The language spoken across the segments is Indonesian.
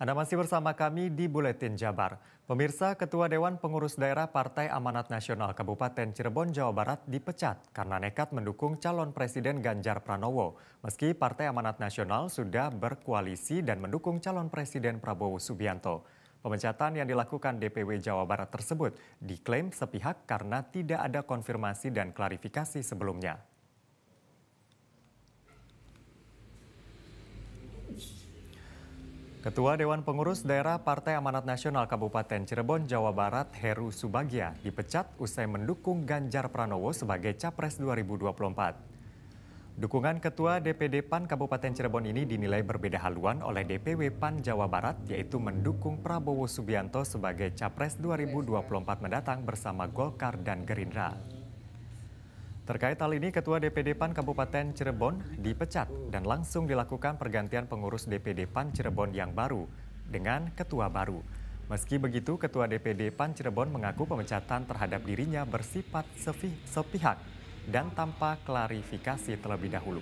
Anda masih bersama kami di Buletin Jabar. Pemirsa Ketua Dewan Pengurus Daerah Partai Amanat Nasional Kabupaten Cirebon, Jawa Barat dipecat karena nekat mendukung calon Presiden Ganjar Pranowo. Meski Partai Amanat Nasional sudah berkoalisi dan mendukung calon Presiden Prabowo Subianto. Pemecatan yang dilakukan DPW Jawa Barat tersebut diklaim sepihak karena tidak ada konfirmasi dan klarifikasi sebelumnya. Ketua Dewan Pengurus Daerah Partai Amanat Nasional Kabupaten Cirebon, Jawa Barat, Heru Subagia, dipecat usai mendukung Ganjar Pranowo sebagai Capres 2024. Dukungan Ketua DPD PAN Kabupaten Cirebon ini dinilai berbeda haluan oleh DPW PAN Jawa Barat, yaitu mendukung Prabowo Subianto sebagai Capres 2024 mendatang bersama Golkar dan Gerindra. Terkait hal ini, Ketua DPD PAN Kabupaten Cirebon dipecat dan langsung dilakukan pergantian pengurus DPD PAN Cirebon yang baru dengan ketua baru. Meski begitu, Ketua DPD PAN Cirebon mengaku pemecatan terhadap dirinya bersifat sepihak dan tanpa klarifikasi terlebih dahulu.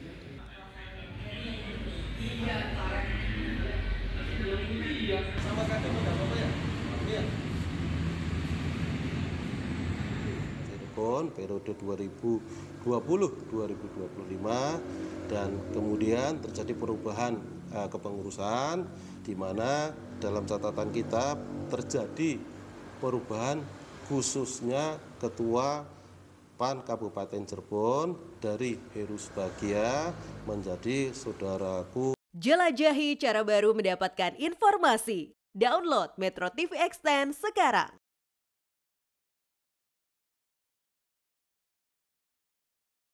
Cirebon periode 2020-2025 dan kemudian terjadi perubahan uh, kepengurusan di mana dalam catatan kita terjadi perubahan khususnya ketua PAN Kabupaten Cirebon dari Heru Sebagia menjadi saudaraku. Jelajahi cara baru mendapatkan informasi. Download Metro TV Extend sekarang.